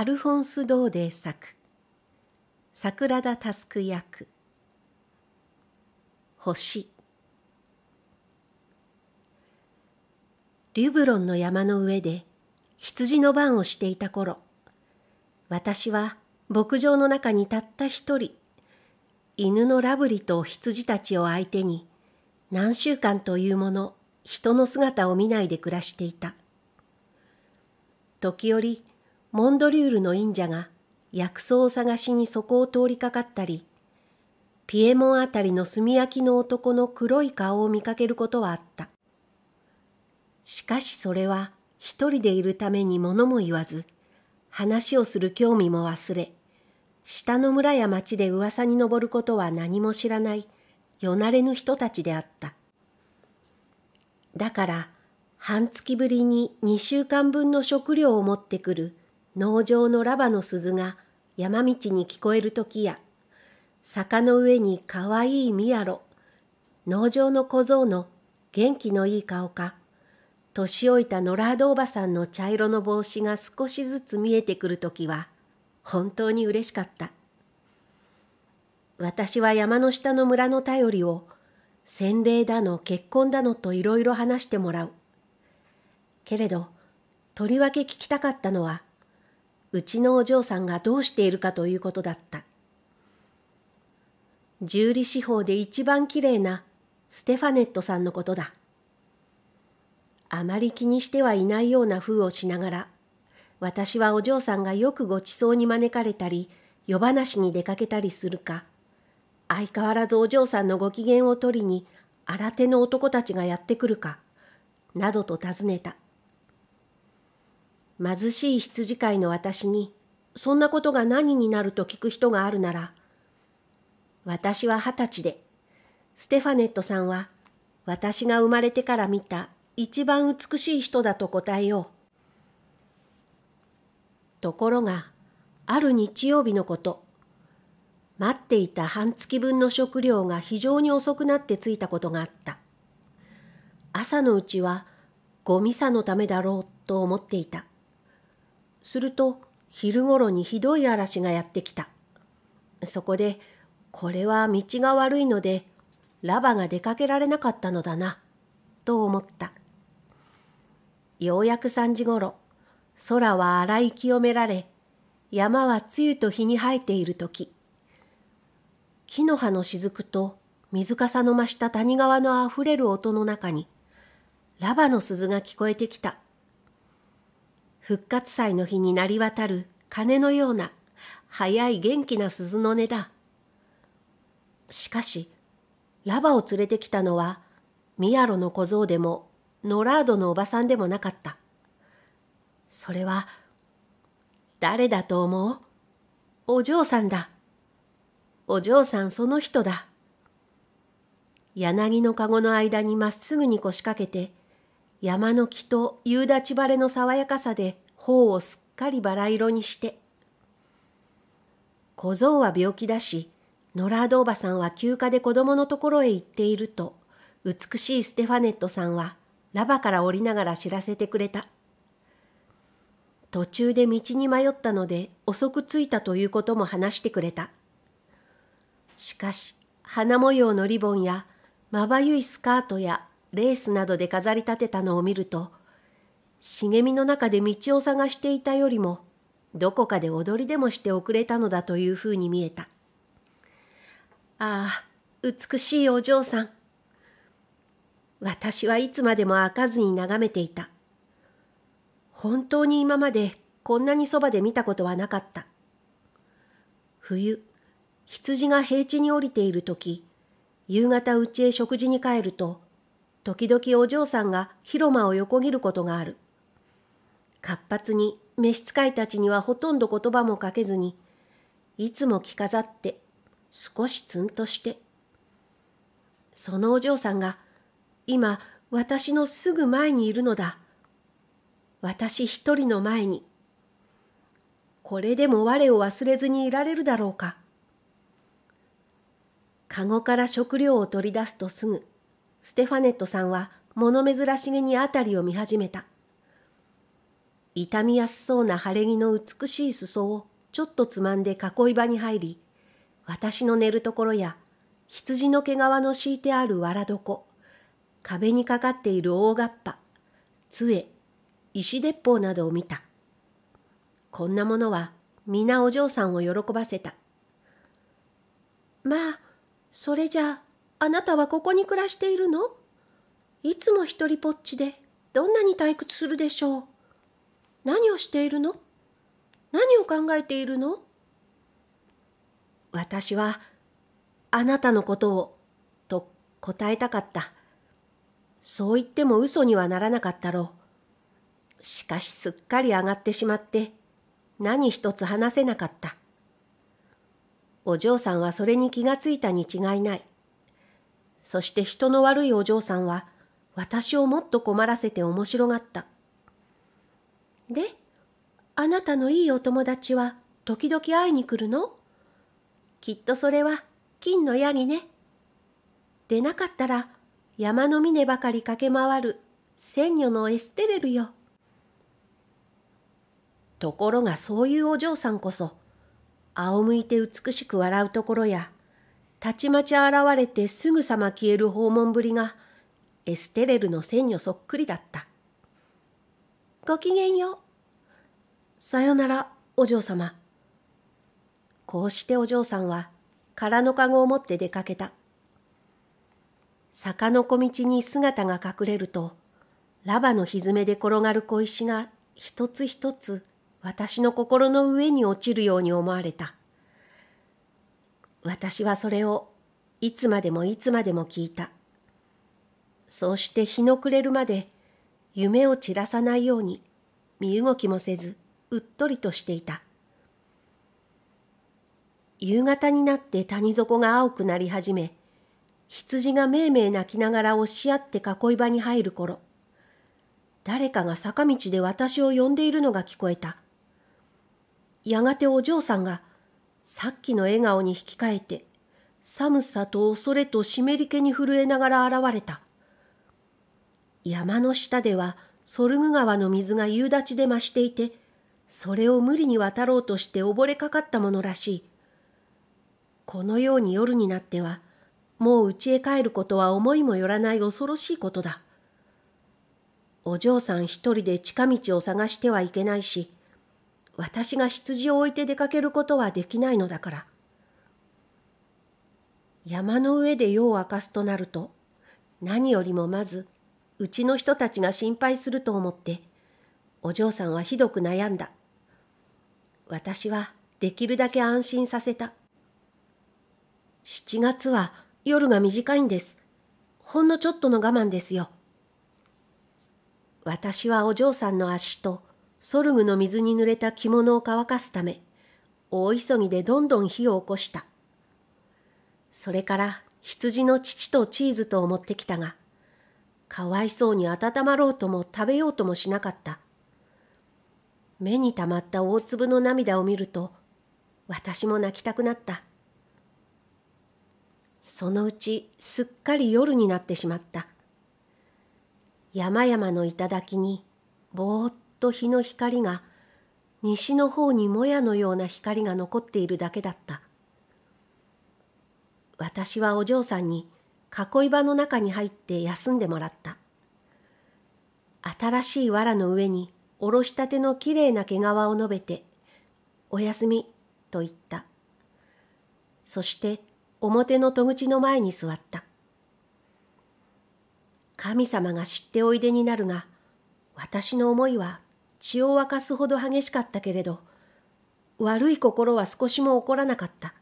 アルフォンス・ドーデー作桜田タスク役星リュブロンの山の上で羊の番をしていた頃私は牧場の中にたった一人犬のラブリと羊たちを相手に何週間というもの人の姿を見ないで暮らしていた時折モンドリュールの忍者が薬草を探しにそこを通りかかったり、ピエモンあたりの炭焼きの男の黒い顔を見かけることはあった。しかしそれは一人でいるために物も言わず、話をする興味も忘れ、下の村や町で噂に登ることは何も知らない、よなれぬ人たちであった。だから、半月ぶりに2週間分の食料を持ってくる農場のラバの鈴が山道に聞こえる時や、坂の上にかわいいミヤロ、農場の小僧の元気のいい顔か、年老いたノラードおばさんの茶色の帽子が少しずつ見えてくるときは、本当に嬉しかった。私は山の下の村の頼りを、洗礼だの結婚だのといろいろ話してもらう。けれど、とりわけ聞きたかったのは、うちのお嬢さんがどうしているかということだった。十里四方で一番きれいなステファネットさんのことだ。あまり気にしてはいないような風をしながら、私はお嬢さんがよくごちそうに招かれたり、夜話に出かけたりするか、相変わらずお嬢さんのご機嫌を取りに、新手の男たちがやってくるか、などと尋ねた。貧しい羊飼いの私に、そんなことが何になると聞く人があるなら、私は二十歳で、ステファネットさんは、私が生まれてから見た一番美しい人だと答えよう。ところが、ある日曜日のこと、待っていた半月分の食料が非常に遅くなって着いたことがあった。朝のうちは、ごミさのためだろうと思っていた。すると昼ごろにひどい嵐がやってきた。そこで、これは道が悪いので、ラバが出かけられなかったのだな、と思った。ようやく3時ごろ、空は荒い清められ、山は露と日に生えている時、木の葉の雫と水かさの増した谷川のあふれる音の中に、ラバの鈴が聞こえてきた。復活祭の日になりわたる鐘のような早い元気な鈴の音だ。しかし、ラバを連れてきたのは、ミアロの小僧でも、ノラードのおばさんでもなかった。それは、誰だと思うお嬢さんだ。お嬢さんその人だ。柳の籠の間にまっすぐに腰掛けて、山の木と夕立晴れの爽やかさで頬をすっかりバラ色にして。小僧は病気だし、ノラードおばさんは休暇で子供のところへ行っていると、美しいステファネットさんはラバから降りながら知らせてくれた。途中で道に迷ったので遅く着いたということも話してくれた。しかし、花模様のリボンやまばゆいスカートやレースなどで飾り立てたのを見ると茂みの中で道を探していたよりもどこかで踊りでもして遅れたのだというふうに見えたああ美しいお嬢さん私はいつまでも開かずに眺めていた本当に今までこんなにそばで見たことはなかった冬羊が平地に降りている時夕方うちへ食事に帰ると時々お嬢さんが広間を横切ることがある。活発に召使いたちにはほとんど言葉もかけずに、いつも着飾って、少しツンとして。そのお嬢さんが、今、私のすぐ前にいるのだ。私一人の前に。これでも我を忘れずにいられるだろうか。かごから食料を取り出すとすぐ、ステファネットさんは物珍しげに辺りを見始めた。痛みやすそうな晴れ着の美しい裾をちょっとつまんで囲い場に入り、私の寝るところや羊の毛皮の敷いてあるわら床、壁にかかっている大合羽、杖、石鉄砲などを見た。こんなものは皆お嬢さんを喜ばせた。まあ、それじゃああなたはここに暮らしているのいつも一人ぽっちでどんなに退屈するでしょう何をしているの何を考えているの私はあなたのことをと答えたかったそう言っても嘘にはならなかったろうしかしすっかり上がってしまって何一つ話せなかったお嬢さんはそれに気がついたに違いないそして人の悪いお嬢さんは、私をもっと困らせて面白がった。で、あなたのいいお友達は、時々会いに来るのきっとそれは、金のヤギね。でなかったら、山の峰ばかり駆け回る、鮮女のエステレルよ。ところがそういうお嬢さんこそ、仰向いて美しく笑うところや、たちまち現れてすぐさま消える訪問ぶりがエステレルの鮮魚そっくりだった。ごきげんよう。さよなら、お嬢様。こうしてお嬢さんは空のかごを持って出かけた。坂の小道に姿が隠れると、ラバのひずめで転がる小石が一つ一つ私の心の上に落ちるように思われた。私はそれをいつまでもいつまでも聞いた。そうして日の暮れるまで夢を散らさないように身動きもせずうっとりとしていた。夕方になって谷底が青くなり始め、羊がめいめい鳴きながら押し合って囲い場に入る頃、誰かが坂道で私を呼んでいるのが聞こえた。やがてお嬢さんがさっきの笑顔に引き換えて、寒さと恐れと湿り気に震えながら現れた。山の下ではソルグ川の水が夕立で増していて、それを無理に渡ろうとして溺れかかったものらしい。このように夜になっては、もう家へ帰ることは思いもよらない恐ろしいことだ。お嬢さん一人で近道を探してはいけないし、私が羊を置いて出かけることはできないのだから。山の上で夜を明かすとなると、何よりもまず、うちの人たちが心配すると思って、お嬢さんはひどく悩んだ。私はできるだけ安心させた。七月は夜が短いんです。ほんのちょっとの我慢ですよ。私はお嬢さんの足とソルグの水に濡れた着物を乾かすため、大急ぎでどんどん火を起こした。それから羊の乳とチーズとを持ってきたが、かわいそうに温まろうとも食べようともしなかった。目にたまった大粒の涙を見ると、私も泣きたくなった。そのうちすっかり夜になってしまった。山々の頂にぼーっとと日の光が西の方にもやのような光が残っているだけだった。私はお嬢さんに囲い場の中に入って休んでもらった。新しい藁の上におろしたてのきれいな毛皮を述べて、おやすみと言った。そして表の戸口の前に座った。神様が知っておいでになるが、私の思いは血を沸かすほど激しかったけれど、悪い心は少しも起こらなかった。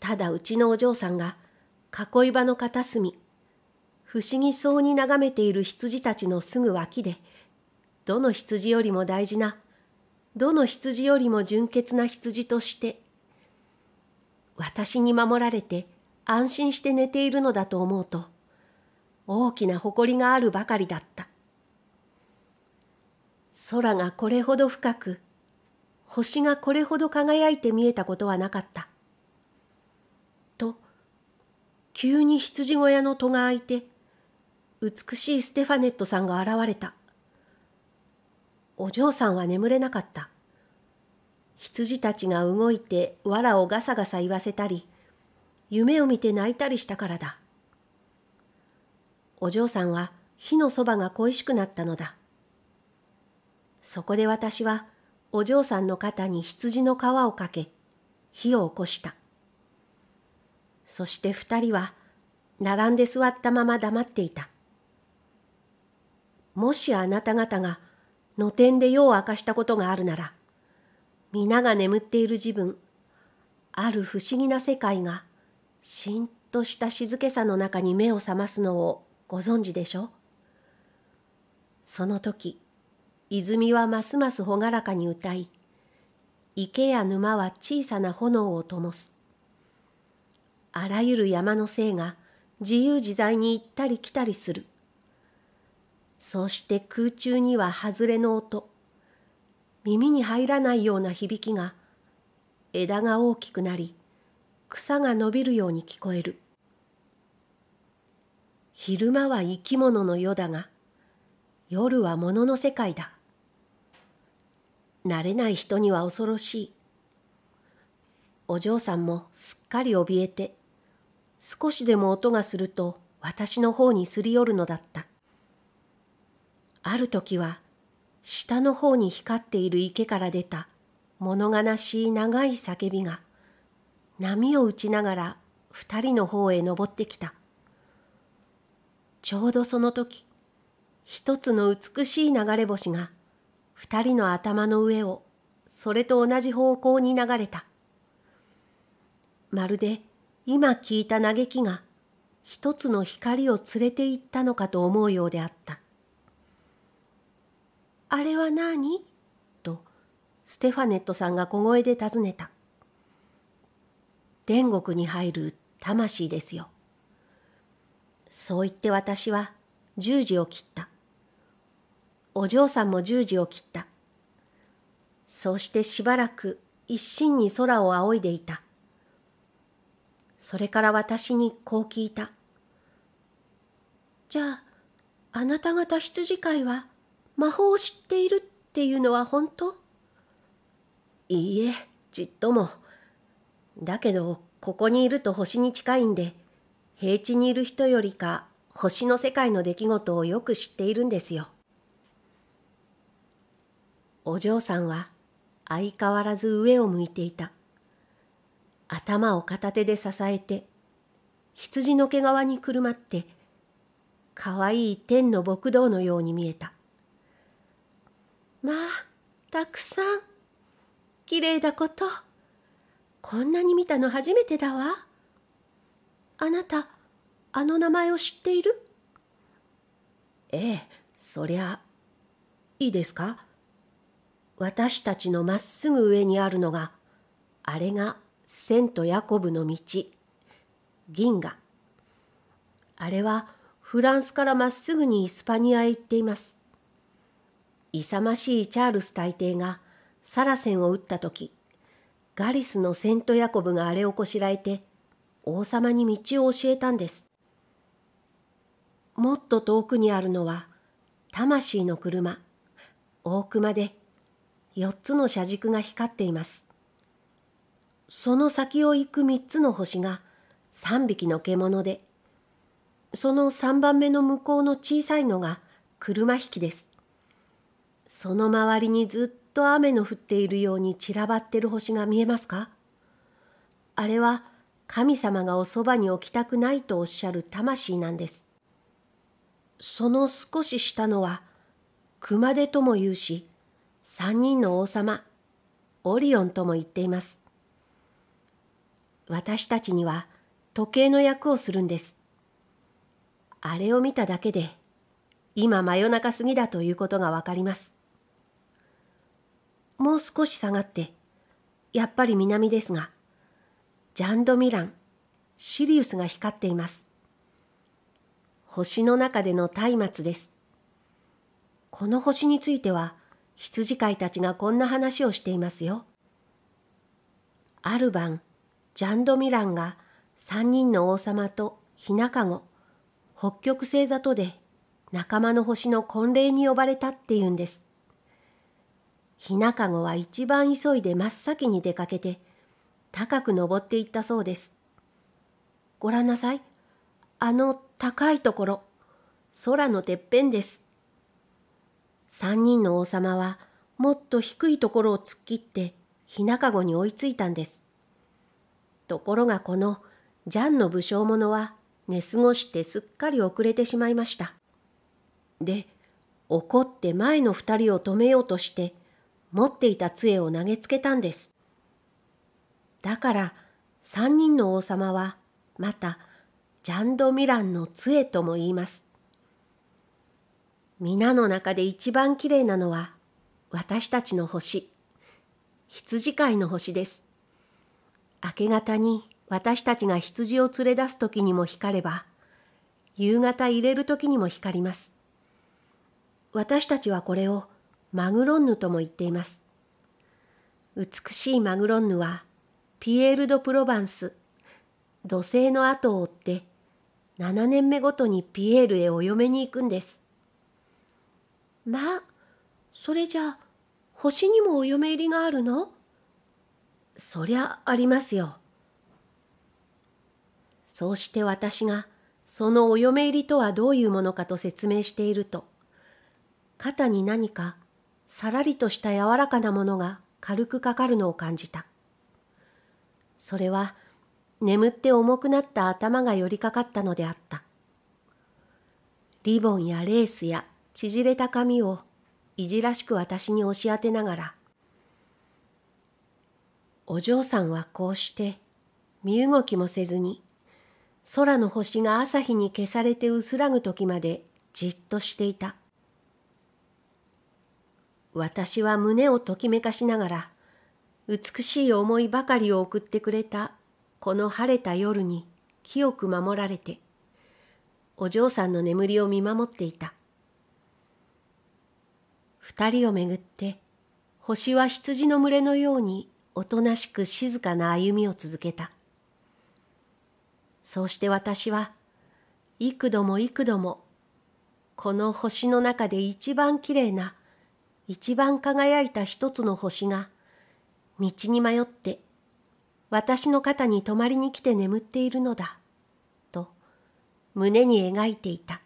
ただうちのお嬢さんが、囲い場の片隅、不思議そうに眺めている羊たちのすぐ脇で、どの羊よりも大事な、どの羊よりも純潔な羊として、私に守られて安心して寝ているのだと思うと、大きな誇りがあるばかりだった。空がこれほど深く、星がこれほど輝いて見えたことはなかった。と、急に羊小屋の戸が開いて、美しいステファネットさんが現れた。お嬢さんは眠れなかった。羊たちが動いて藁をガサガサ言わせたり、夢を見て泣いたりしたからだ。お嬢さんは火のそばが恋しくなったのだ。そこで私はお嬢さんの肩に羊の皮をかけ火を起こした。そして二人は並んで座ったまま黙っていた。もしあなた方が露天で夜を明かしたことがあるなら、皆が眠っている自分、ある不思議な世界が、しんとした静けさの中に目を覚ますのをご存知でしょうその時、泉はますます朗らかに歌い、池や沼は小さな炎を灯す。あらゆる山の精が自由自在に行ったり来たりする。そうして空中には外れの音、耳に入らないような響きが、枝が大きくなり、草が伸びるように聞こえる。昼間は生き物の世だが、夜は物の世界だ。慣れない人には恐ろしい。お嬢さんもすっかり怯えて、少しでも音がすると私の方にすり寄るのだった。ある時は、下の方に光っている池から出た物悲しい長い叫びが、波を打ちながら二人の方へ登ってきた。ちょうどその時、一つの美しい流れ星が二人の頭の上をそれと同じ方向に流れた。まるで今聞いた嘆きが一つの光を連れて行ったのかと思うようであった。あれは何とステファネットさんが小声で尋ねた。天国に入る魂ですよ。そう言って私は十字を切った。お嬢さんも十時を切った。そうしてしばらく一心に空を仰いでいた。それから私にこう聞いた。じゃあ、あなた方羊飼いは魔法を知っているっていうのは本当いいえ、ちっとも。だけど、ここにいると星に近いんで、平地にいる人よりか星の世界の出来事をよく知っているんですよ。お嬢さんは相変わらず上を向いていた。頭を片手で支えて、羊の毛皮にくるまって、かわいい天の牧道のように見えた。まあ、たくさん。きれいだこと。こんなに見たの初めてだわ。あなた、あの名前を知っているええ、そりゃ。いいですか私たちのまっすぐ上にあるのが、あれがセント・ヤコブの道、銀河。あれはフランスからまっすぐにイスパニアへ行っています。勇ましいチャールス大帝がサラセンを撃った時、ガリスのセント・ヤコブがあれをこしらえて、王様に道を教えたんです。もっと遠くにあるのは、魂の車、大熊で、4つの車軸が光っています。その先を行く3つの星が3匹の獣で、その3番目の向こうの小さいのが車引きです。その周りにずっと雨の降っているように散らばってる星が見えますかあれは神様がおそばに置きたくないとおっしゃる魂なんです。その少し下のは熊手とも言うし、三人の王様、オリオンとも言っています。私たちには時計の役をするんです。あれを見ただけで、今真夜中過ぎだということがわかります。もう少し下がって、やっぱり南ですが、ジャンドミラン、シリウスが光っています。星の中での松明です。この星については、羊飼いたちがこんな話をしていますよ。ある晩、ジャンドミランが三人の王様とひなかご、北極星座とで仲間の星の婚礼に呼ばれたっていうんです。ひなかごは一番急いで真っ先に出かけて、高く登っていったそうです。ご覧なさい。あの高いところ、空のてっぺんです。三人の王様はもっと低いところを突っ切ってひなかごに追いついたんです。ところがこのジャンの武将者は寝過ごしてすっかり遅れてしまいました。で、怒って前の二人を止めようとして持っていた杖を投げつけたんです。だから三人の王様はまたジャンド・ミランの杖とも言います。皆の中で一番きれいなのは私たちの星羊飼いの星です明け方に私たちが羊を連れ出す時にも光れば夕方入れる時にも光ります私たちはこれをマグロンヌとも言っています美しいマグロンヌはピエール・ド・プロヴァンス土星の後を追って7年目ごとにピエールへお嫁に行くんですまあ、それじゃあ、星にもお嫁入りがあるのそりゃありますよ。そうして私が、そのお嫁入りとはどういうものかと説明していると、肩に何か、さらりとした柔らかなものが軽くかかるのを感じた。それは、眠って重くなった頭が寄りかかったのであった。リボンやレースや縮れた髪をいじらしく私に押し当てながら、お嬢さんはこうして身動きもせずに空の星が朝日に消されて薄らぐ時までじっとしていた。私は胸をときめかしながら美しい思いばかりを送ってくれたこの晴れた夜に清く守られてお嬢さんの眠りを見守っていた。二人をめぐって星は羊の群れのようにおとなしく静かな歩みを続けたそうして私は幾度も幾度もこの星の中で一番きれいな一番輝いた一つの星が道に迷って私の肩に泊まりに来て眠っているのだと胸に描いていた